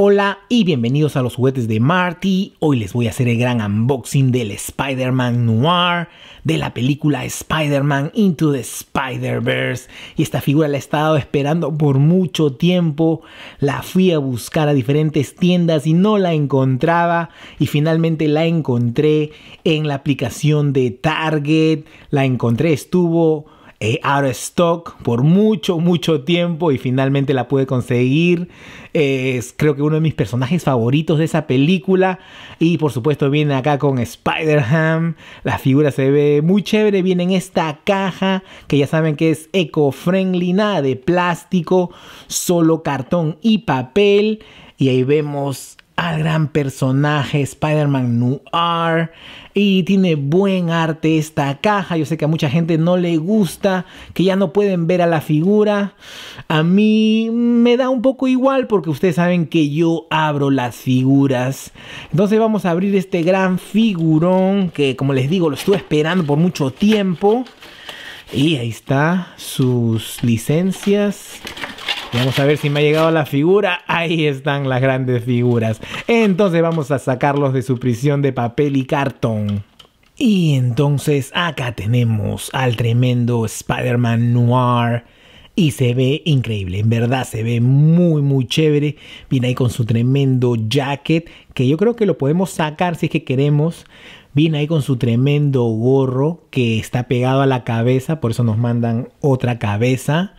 Hola y bienvenidos a los juguetes de Marty. Hoy les voy a hacer el gran unboxing del Spider-Man Noir de la película Spider-Man Into the Spider-Verse. Y esta figura la he estado esperando por mucho tiempo. La fui a buscar a diferentes tiendas y no la encontraba. Y finalmente la encontré en la aplicación de Target. La encontré, estuvo eh, out of stock por mucho, mucho tiempo y finalmente la pude conseguir. Eh, es creo que uno de mis personajes favoritos de esa película. Y por supuesto viene acá con Spider-Ham. La figura se ve muy chévere. Viene en esta caja que ya saben que es eco-friendly, nada de plástico, solo cartón y papel. Y ahí vemos al gran personaje Spider-Man Noir y tiene buen arte esta caja. Yo sé que a mucha gente no le gusta, que ya no pueden ver a la figura. A mí me da un poco igual porque ustedes saben que yo abro las figuras. Entonces vamos a abrir este gran figurón que como les digo lo estuve esperando por mucho tiempo. Y ahí está sus licencias Vamos a ver si me ha llegado la figura. Ahí están las grandes figuras. Entonces vamos a sacarlos de su prisión de papel y cartón. Y entonces acá tenemos al tremendo Spider-Man Noir. Y se ve increíble, en verdad se ve muy muy chévere. Viene ahí con su tremendo jacket, que yo creo que lo podemos sacar si es que queremos. Viene ahí con su tremendo gorro que está pegado a la cabeza, por eso nos mandan otra cabeza.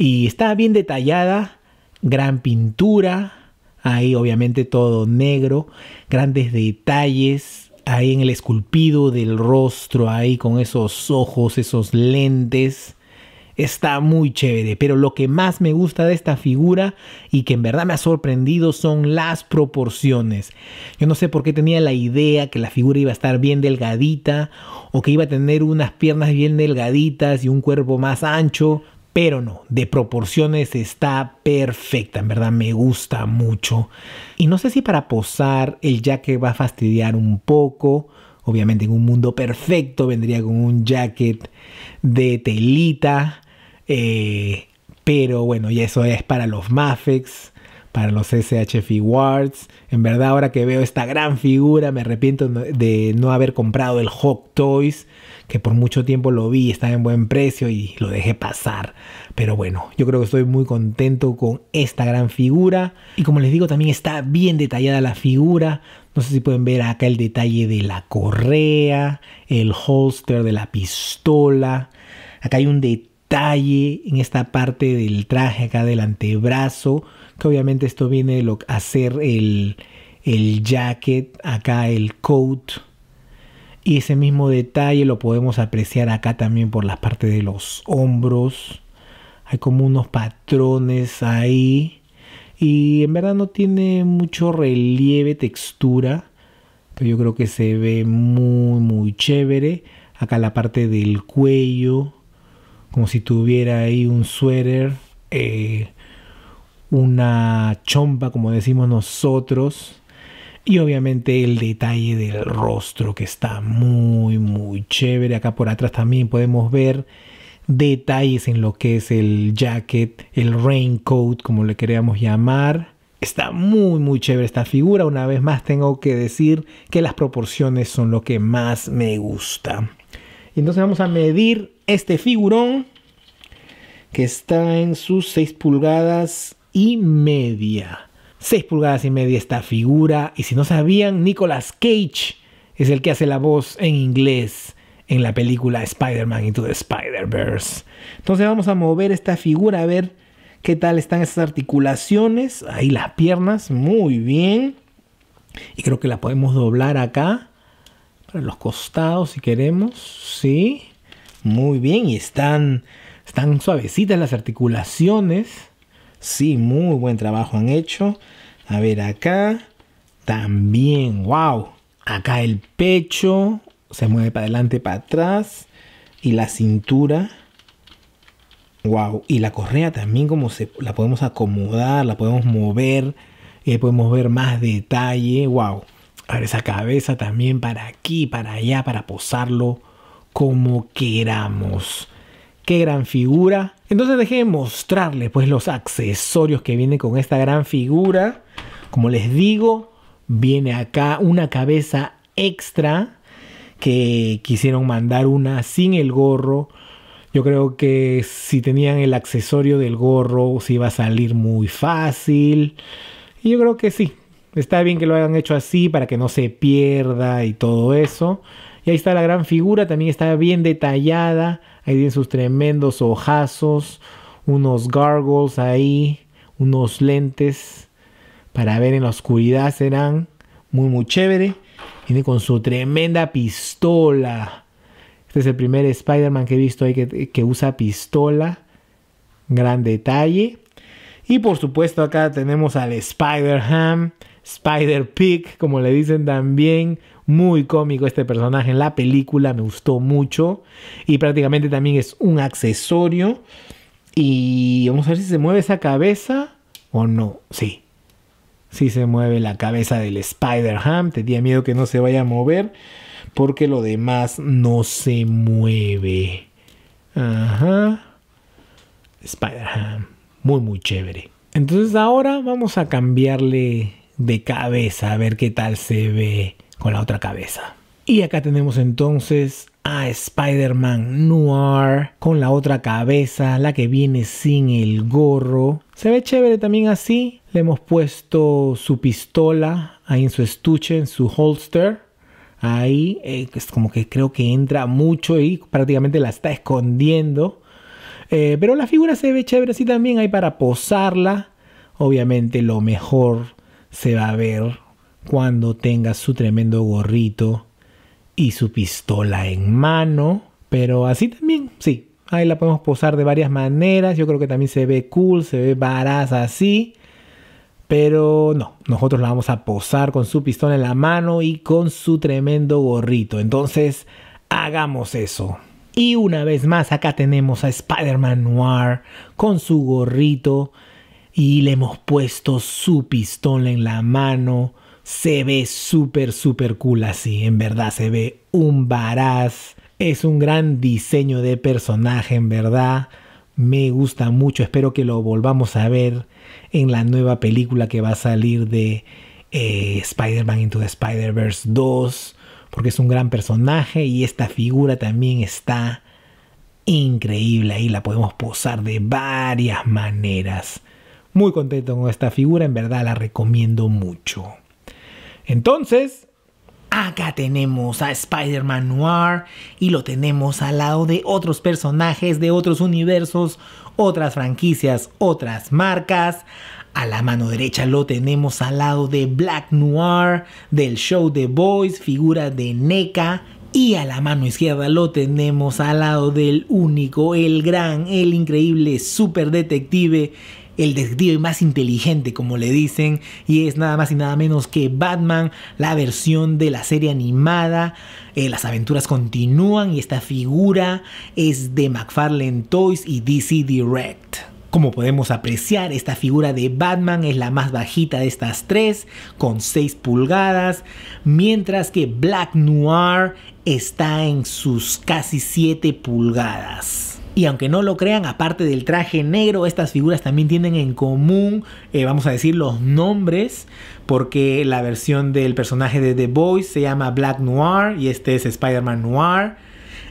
Y está bien detallada, gran pintura, ahí obviamente todo negro, grandes detalles, ahí en el esculpido del rostro, ahí con esos ojos, esos lentes. Está muy chévere, pero lo que más me gusta de esta figura y que en verdad me ha sorprendido son las proporciones. Yo no sé por qué tenía la idea que la figura iba a estar bien delgadita o que iba a tener unas piernas bien delgaditas y un cuerpo más ancho pero no, de proporciones está perfecta, en verdad me gusta mucho. Y no sé si para posar el jacket va a fastidiar un poco, obviamente en un mundo perfecto vendría con un jacket de telita, eh, pero bueno, y eso es para los Mafex para los SHF Wards, En verdad, ahora que veo esta gran figura, me arrepiento de no haber comprado el Hawk Toys, que por mucho tiempo lo vi, estaba en buen precio y lo dejé pasar. Pero bueno, yo creo que estoy muy contento con esta gran figura. Y como les digo, también está bien detallada la figura. No sé si pueden ver acá el detalle de la correa, el holster de la pistola. Acá hay un detalle detalle en esta parte del traje acá del antebrazo, que obviamente esto viene de lo, hacer el, el jacket, acá el coat. Y ese mismo detalle lo podemos apreciar acá también por las parte de los hombros. Hay como unos patrones ahí. Y en verdad no tiene mucho relieve, textura. Pero yo creo que se ve muy, muy chévere. Acá la parte del cuello como si tuviera ahí un suéter, eh, una chompa, como decimos nosotros, y obviamente el detalle del rostro que está muy, muy chévere. Acá por atrás también podemos ver detalles en lo que es el jacket, el raincoat, como le queríamos llamar. Está muy, muy chévere esta figura. Una vez más tengo que decir que las proporciones son lo que más me gusta. Y entonces vamos a medir este figurón que está en sus 6 pulgadas y media. 6 pulgadas y media esta figura. Y si no sabían, Nicolas Cage es el que hace la voz en inglés en la película Spider-Man Into the Spider-Verse. Entonces vamos a mover esta figura a ver qué tal están esas articulaciones. Ahí las piernas, muy bien. Y creo que la podemos doblar acá los costados si queremos, sí. Muy bien, y están, están suavecitas las articulaciones. Sí, muy buen trabajo han hecho. A ver acá, también, wow. Acá el pecho se mueve para adelante, para atrás. Y la cintura, wow. Y la correa también como se, la podemos acomodar, la podemos mover. Y eh, podemos ver más detalle, wow. Para esa cabeza también, para aquí, para allá, para posarlo como queramos. Qué gran figura. Entonces dejé de mostrarles pues los accesorios que vienen con esta gran figura. Como les digo, viene acá una cabeza extra que quisieron mandar una sin el gorro. Yo creo que si tenían el accesorio del gorro, se iba a salir muy fácil. Y yo creo que sí, Está bien que lo hayan hecho así para que no se pierda y todo eso. Y ahí está la gran figura, también está bien detallada. Ahí tienen sus tremendos ojazos, unos gargles ahí, unos lentes para ver en la oscuridad serán muy muy chévere. Viene con su tremenda pistola. Este es el primer Spider-Man que he visto ahí que, que usa pistola. Gran detalle. Y por supuesto acá tenemos al Spider-Ham Spider Pig, como le dicen también. Muy cómico este personaje en la película, me gustó mucho. Y prácticamente también es un accesorio. Y vamos a ver si se mueve esa cabeza o no. Sí. Sí se mueve la cabeza del Spider-Ham. Tenía miedo que no se vaya a mover. Porque lo demás no se mueve. Ajá. Spider-Ham. Muy, muy chévere. Entonces ahora vamos a cambiarle de cabeza, a ver qué tal se ve con la otra cabeza. Y acá tenemos entonces a Spider-Man Noir con la otra cabeza, la que viene sin el gorro. Se ve chévere también así. Le hemos puesto su pistola ahí en su estuche, en su holster. Ahí eh, es como que creo que entra mucho y prácticamente la está escondiendo. Eh, pero la figura se ve chévere así también, hay para posarla. Obviamente lo mejor se va a ver cuando tenga su tremendo gorrito y su pistola en mano. Pero así también, sí. Ahí la podemos posar de varias maneras. Yo creo que también se ve cool, se ve baraz así. Pero no, nosotros la vamos a posar con su pistola en la mano y con su tremendo gorrito. Entonces, hagamos eso. Y una vez más, acá tenemos a Spider-Man Noir con su gorrito y le hemos puesto su pistola en la mano. Se ve súper, súper cool así. En verdad, se ve un varaz. Es un gran diseño de personaje, en verdad. Me gusta mucho. Espero que lo volvamos a ver en la nueva película que va a salir de eh, Spider-Man Into the Spider-Verse 2. Porque es un gran personaje y esta figura también está increíble. Ahí la podemos posar de varias maneras muy contento con esta figura, en verdad la recomiendo mucho. Entonces, acá tenemos a Spider-Man Noir y lo tenemos al lado de otros personajes de otros universos, otras franquicias, otras marcas. A la mano derecha lo tenemos al lado de Black Noir, del show The Boys, figura de NECA. Y a la mano izquierda lo tenemos al lado del único, el gran, el increíble super detective el más inteligente, como le dicen, y es nada más y nada menos que Batman, la versión de la serie animada. Eh, las aventuras continúan y esta figura es de McFarlane Toys y DC Direct. Como podemos apreciar, esta figura de Batman es la más bajita de estas tres, con 6 pulgadas, mientras que Black Noir está en sus casi 7 pulgadas. Y aunque no lo crean, aparte del traje negro, estas figuras también tienen en común, eh, vamos a decir, los nombres, porque la versión del personaje de The Boys se llama Black Noir y este es Spider-Man Noir.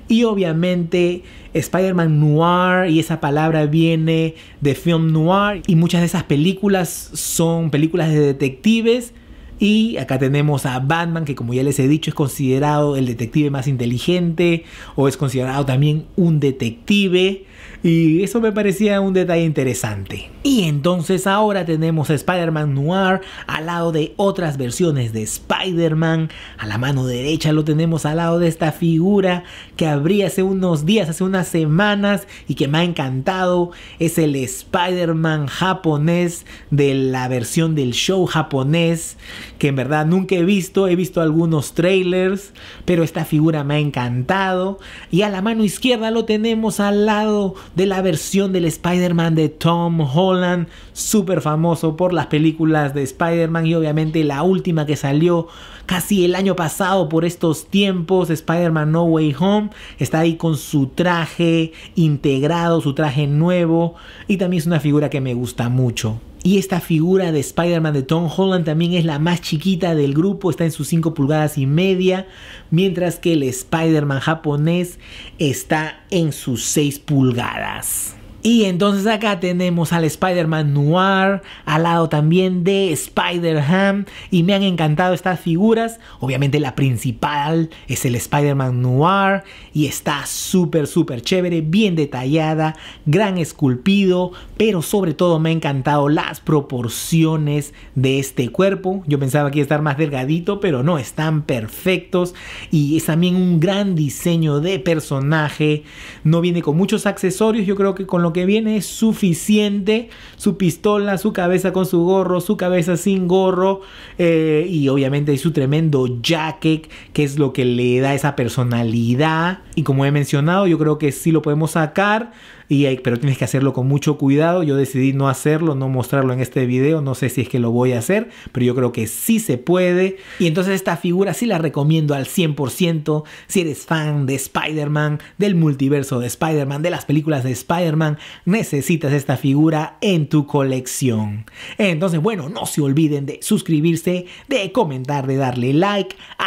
Y obviamente Spider-Man Noir y esa palabra viene de film noir y muchas de esas películas son películas de detectives y acá tenemos a Batman, que como ya les he dicho, es considerado el detective más inteligente o es considerado también un detective. Y eso me parecía un detalle interesante. Y entonces ahora tenemos a Spider-Man Noir al lado de otras versiones de Spider-Man. A la mano derecha lo tenemos al lado de esta figura que abrí hace unos días, hace unas semanas y que me ha encantado. Es el Spider-Man japonés de la versión del show japonés que en verdad nunca he visto. He visto algunos trailers, pero esta figura me ha encantado. Y a la mano izquierda lo tenemos al lado de la versión del Spider-Man de Tom Holland, súper famoso por las películas de Spider-Man y obviamente la última que salió casi el año pasado por estos tiempos, Spider-Man No Way Home. Está ahí con su traje integrado, su traje nuevo y también es una figura que me gusta mucho. Y esta figura de Spider-Man de Tom Holland también es la más chiquita del grupo, está en sus 5 pulgadas y media, mientras que el Spider-Man japonés está en sus 6 pulgadas. Y entonces acá tenemos al Spider-Man Noir, al lado también de Spider-Ham. Y me han encantado estas figuras. Obviamente la principal es el Spider-Man Noir. Y está súper, súper chévere, bien detallada, gran esculpido. Pero sobre todo me han encantado las proporciones de este cuerpo. Yo pensaba que iba a estar más delgadito, pero no, están perfectos. Y es también un gran diseño de personaje. No viene con muchos accesorios. Yo creo que con lo que que viene es suficiente. Su pistola, su cabeza con su gorro, su cabeza sin gorro. Eh, y obviamente su tremendo jacket, que es lo que le da esa personalidad. Y como he mencionado, yo creo que sí lo podemos sacar pero tienes que hacerlo con mucho cuidado. Yo decidí no hacerlo, no mostrarlo en este video, no sé si es que lo voy a hacer, pero yo creo que sí se puede. Y entonces esta figura sí la recomiendo al 100%. Si eres fan de Spider-Man, del multiverso de Spider-Man, de las películas de Spider-Man, necesitas esta figura en tu colección. Entonces, bueno, no se olviden de suscribirse, de comentar, de darle like,